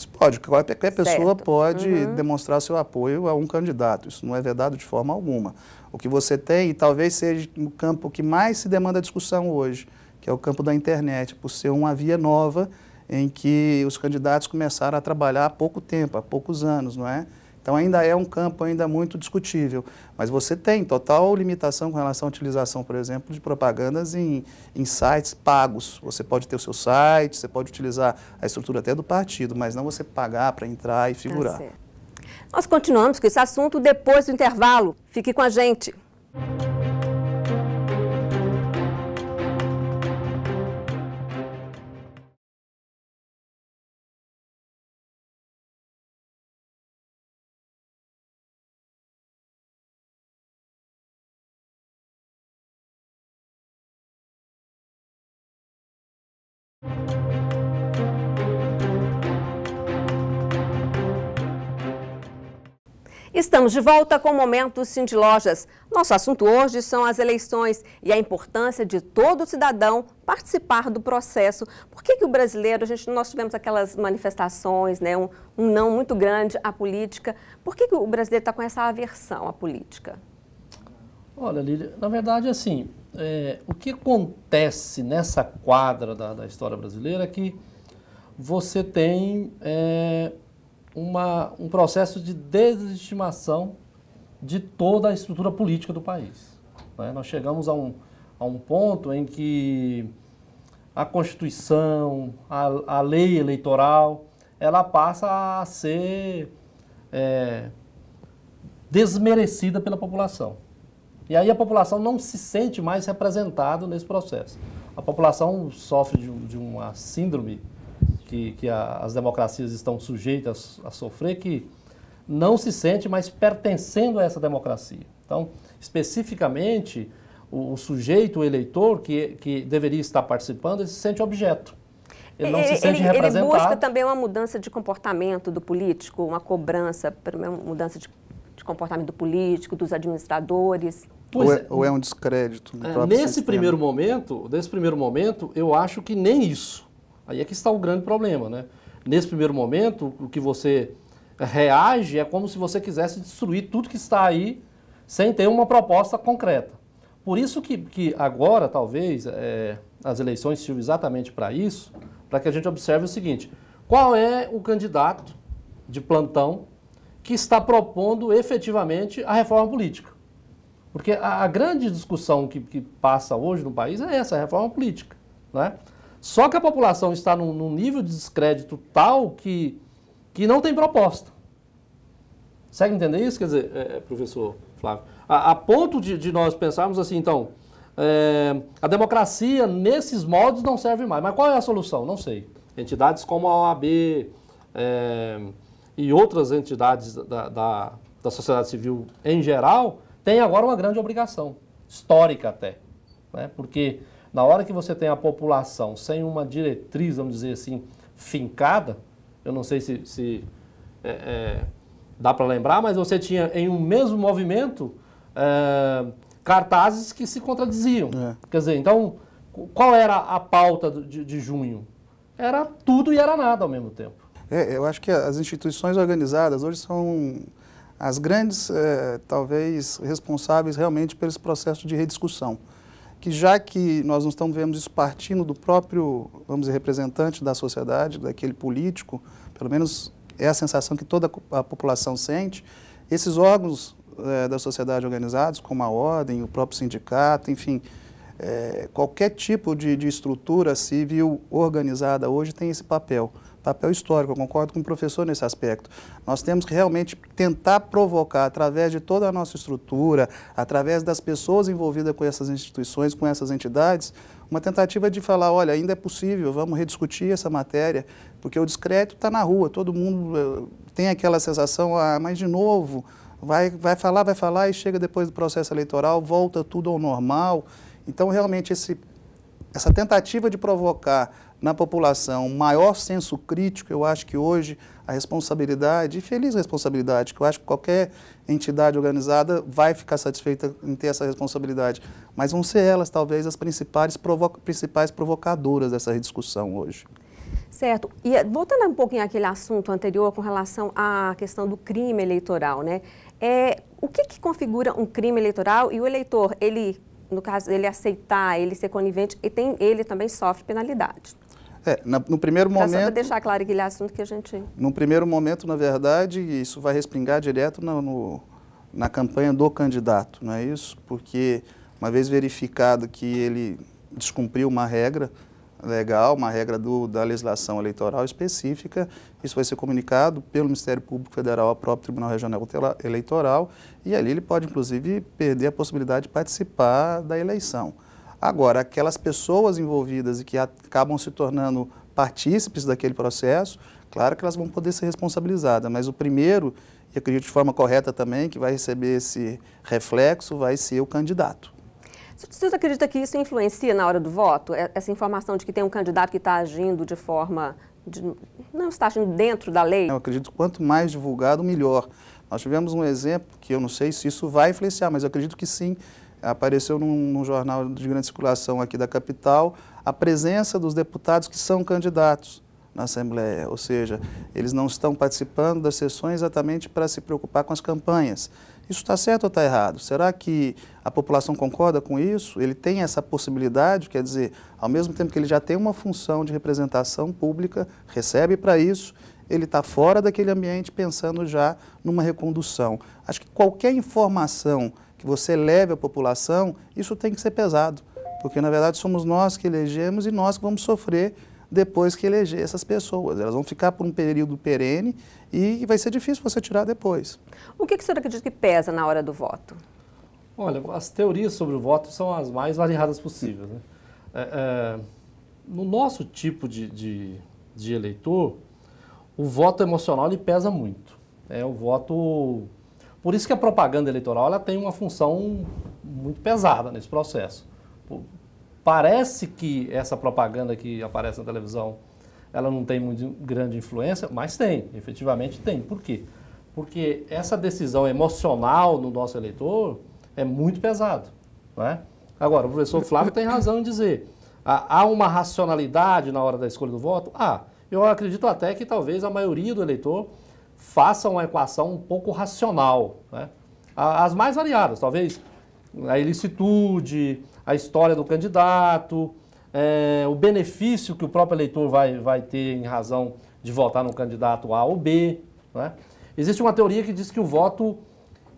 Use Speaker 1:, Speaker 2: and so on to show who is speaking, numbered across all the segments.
Speaker 1: Isso pode, qualquer pessoa certo. pode uhum. demonstrar seu apoio a um candidato. Isso não é vedado de forma alguma. O que você tem, e talvez seja o campo que mais se demanda discussão hoje, que é o campo da internet, por ser uma via nova em que os candidatos começaram a trabalhar há pouco tempo, há poucos anos, não é? Então ainda é um campo ainda muito discutível, mas você tem total limitação com relação à utilização, por exemplo, de propagandas em, em sites pagos. Você pode ter o seu site, você pode utilizar a estrutura até do partido, mas não você pagar para entrar e figurar. Tá
Speaker 2: Nós continuamos com esse assunto depois do intervalo. Fique com a gente. Estamos de volta com o Momento Cindy Lojas. Nosso assunto hoje são as eleições e a importância de todo cidadão participar do processo. Por que, que o brasileiro, a gente, nós tivemos aquelas manifestações, né, um, um não muito grande à política. Por que, que o brasileiro está com essa aversão à política?
Speaker 3: Olha, Lília, na verdade, assim, é, o que acontece nessa quadra da, da, história brasileira é que você tem... É, uma, um processo de desestimação de toda a estrutura política do país. Né? Nós chegamos a um, a um ponto em que a Constituição, a, a lei eleitoral, ela passa a ser é, desmerecida pela população. E aí a população não se sente mais representada nesse processo. A população sofre de, de uma síndrome que, que a, as democracias estão sujeitas a sofrer, que não se sente mais pertencendo a essa democracia. Então, especificamente, o, o sujeito, o eleitor que, que deveria estar participando, ele se sente objeto.
Speaker 2: Ele não ele, é, se é, sente ele, Ele busca também uma mudança de comportamento do político, uma cobrança, uma mudança de, de comportamento do político, dos administradores. Ou é, é, ou, é, um
Speaker 1: descrédito
Speaker 2: do é, nesse sistema. primeiro
Speaker 3: momento, Nesse primeiro momento, eu acho que nem isso. Aí é que está o grande problema, né? Nesse primeiro momento, o que você reage é como se você quisesse destruir tudo que está aí sem ter uma proposta concreta. Por isso que, que agora, talvez, é, as eleições sirvam exatamente para isso, para que a gente observe o seguinte, qual é o candidato de plantão que está propondo efetivamente a reforma política? Porque a, a grande discussão que, que passa hoje no país é essa, é a reforma política, né? Só que a população está num, num nível de descrédito tal que, que não tem proposta. Consegue entender isso? Quer dizer, é, é, professor Flávio, a, a ponto de, de, nós pensarmos assim, então, é, a democracia nesses modos não serve mais. Mas qual é a solução? Não sei. Entidades como a OAB é, e outras entidades da, da, da sociedade civil em geral têm agora uma grande obrigação, histórica até. Né? Porque na hora que você tem a população sem uma diretriz, vamos dizer assim, fincada, eu não sei se, se é, é, dá para lembrar, mas você tinha em um mesmo movimento é, cartazes que se contradiziam. É. Quer dizer, então, qual era a pauta de, de junho? Era tudo e era nada ao mesmo tempo. É,
Speaker 1: eu acho que as instituições organizadas hoje são as grandes, é, talvez, responsáveis realmente por esse processo de rediscussão que já que nós não estamos vendo isso partindo do próprio, vamos dizer, representante da sociedade, daquele político, pelo menos é a sensação que toda a população sente, esses órgãos é, da sociedade organizados, como a Ordem, o próprio sindicato, enfim, é, qualquer tipo de, de, estrutura civil organizada hoje tem esse papel, papel histórico, eu concordo com o professor nesse aspecto. Nós temos que realmente tentar provocar, através de toda a nossa estrutura, através das pessoas envolvidas com essas instituições, com essas entidades, uma tentativa de falar, olha, ainda é possível, vamos rediscutir essa matéria, porque o discreto está na rua, todo mundo eh, tem aquela sensação, ah, mas de novo, vai, vai falar, vai falar e chega depois do processo eleitoral, volta tudo ao normal. Então, realmente, esse, essa tentativa de provocar na população um maior senso crítico, eu acho que hoje a responsabilidade, e feliz responsabilidade, que eu acho que qualquer entidade organizada vai ficar satisfeita em ter essa responsabilidade, mas vão ser elas, talvez, as principais, provo principais provocadoras dessa discussão hoje.
Speaker 2: Certo. E eh, voltando um pouquinho àquele assunto anterior com relação à questão do crime eleitoral, né? É, o que, que configura um crime eleitoral e o eleitor, ele no caso dele aceitar, ele ser conivente, e tem, ele também sofre penalidade.
Speaker 1: É, na, no primeiro então, momento... Só para
Speaker 2: deixar claro aquele é assunto que a gente...
Speaker 1: No primeiro momento, na verdade, isso vai respingar direto no, no, na campanha do candidato, não é isso? Porque uma vez verificado que ele descumpriu uma regra, legal, uma regra do, da legislação eleitoral específica. Isso vai ser comunicado pelo Ministério Público Federal ao próprio Tribunal Regional Eleitoral e ali ele pode, inclusive, perder a possibilidade de participar da eleição. Agora, aquelas pessoas envolvidas e que acabam se tornando partícipes daquele processo, claro que elas vão poder ser responsabilizadas, mas o primeiro, e acredito de forma correta também, que vai receber esse reflexo, vai ser o candidato.
Speaker 2: Você acredita que isso influencia na hora do voto? É, essa informação de que tem um candidato que está agindo de forma. De, não está agindo dentro da lei? Eu
Speaker 1: acredito que quanto mais divulgado, melhor. Nós tivemos um exemplo que eu não sei se isso vai influenciar, mas eu acredito que sim. Apareceu num, num jornal de grande circulação aqui da capital a presença dos deputados que são candidatos na Assembleia, ou seja, eles não estão participando das sessões exatamente para se preocupar com as campanhas. Isso está certo ou está errado? Será que a população concorda com isso? Ele tem essa possibilidade, quer dizer, ao mesmo tempo que ele já tem uma função de representação pública, recebe para isso, ele está fora daquele ambiente pensando já numa recondução. Acho que qualquer informação que você leve à população, isso tem que ser pesado, porque na verdade somos nós que elegemos e nós que vamos sofrer depois que eleger essas pessoas. Elas vão ficar por um período
Speaker 3: perene e
Speaker 1: vai ser difícil você tirar depois.
Speaker 2: O que, que o senhor acredita que pesa na hora do voto?
Speaker 3: Olha, as teorias sobre o voto são as mais variadas possíveis. Né? É, é, no nosso tipo de, de, de, eleitor, o voto emocional ele pesa muito. É o voto. Por isso que a propaganda eleitoral ela tem uma função muito pesada nesse processo Parece que essa propaganda que aparece na televisão, ela não tem muito grande influência, mas tem, efetivamente tem. Por quê? Porque essa decisão emocional no nosso eleitor é muito pesada. Né? Agora, o professor Flávio tem razão em dizer, ah, há uma racionalidade na hora da escolha do voto? Ah, eu acredito até que talvez a maioria do eleitor faça uma equação um pouco racional. Né? As mais variadas, talvez a ilicitude, a história do candidato, é, o benefício que o próprio eleitor vai, vai ter em razão de votar no candidato A ou B. Né? Existe uma teoria que diz que o voto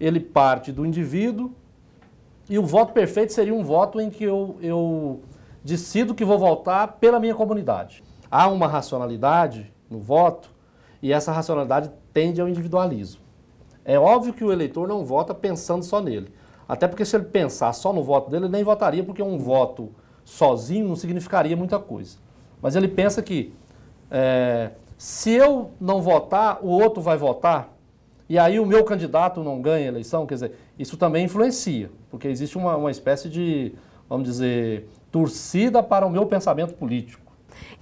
Speaker 3: ele parte do indivíduo e o voto perfeito seria um voto em que eu, eu decido que vou votar pela minha comunidade. Há uma racionalidade no voto e essa racionalidade tende ao individualismo. É óbvio que o eleitor não vota pensando só nele. Até porque se ele pensar só no voto dele, ele nem votaria, porque um voto sozinho não significaria muita coisa. Mas ele pensa que é, se eu não votar, o outro vai votar, e aí o meu candidato não ganha a eleição, quer dizer, isso também influencia, porque existe uma, uma espécie de, vamos dizer, torcida para o meu
Speaker 2: pensamento político.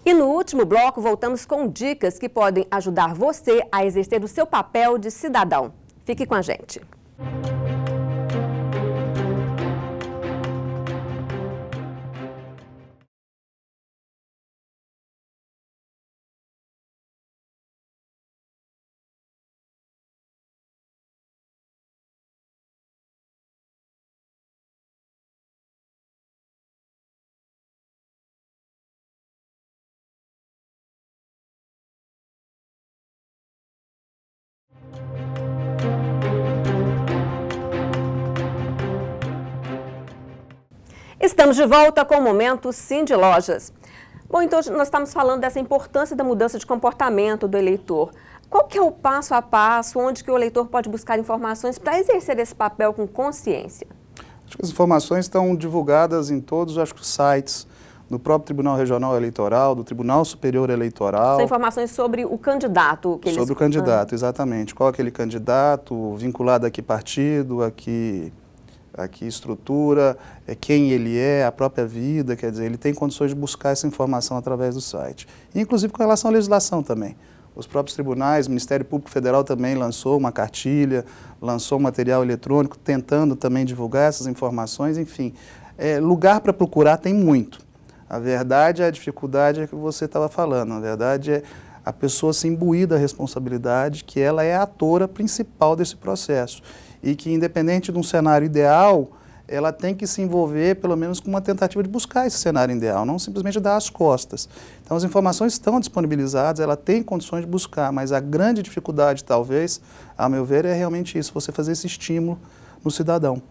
Speaker 2: E no último bloco, voltamos com dicas que podem ajudar você a exercer o seu papel de cidadão. Fique com a gente. Estamos de volta com o Momento Sim de Lojas. Bom, então nós estamos falando dessa importância da mudança de comportamento do eleitor. Qual que é o passo a passo, onde que o eleitor pode buscar informações para exercer esse papel com consciência?
Speaker 1: Acho que as informações estão divulgadas em todos acho que, os sites do próprio Tribunal Regional Eleitoral, do Tribunal Superior Eleitoral. São
Speaker 2: informações sobre o candidato que eles... Sobre o candidato,
Speaker 1: ah. exatamente. Qual é aquele candidato, vinculado a que partido, a que aqui estrutura, é quem ele é, a própria vida, quer dizer, ele tem condições de buscar essa informação através do site. Inclusive com relação à legislação também. Os próprios tribunais, o Ministério Público Federal também lançou uma cartilha, lançou um material eletrônico tentando também divulgar essas informações, enfim. É, lugar para procurar tem muito. A verdade, é a dificuldade é que você estava falando, a verdade é a pessoa se imbuir da responsabilidade, que ela é a atora principal desse processo e que, independente de um cenário ideal, ela tem que se envolver, pelo menos, com uma tentativa de buscar esse cenário ideal, não simplesmente dar as costas. Então, as informações estão disponibilizadas, ela tem condições de buscar, mas a grande dificuldade, talvez, a meu ver, é realmente isso, você fazer esse estímulo no cidadão.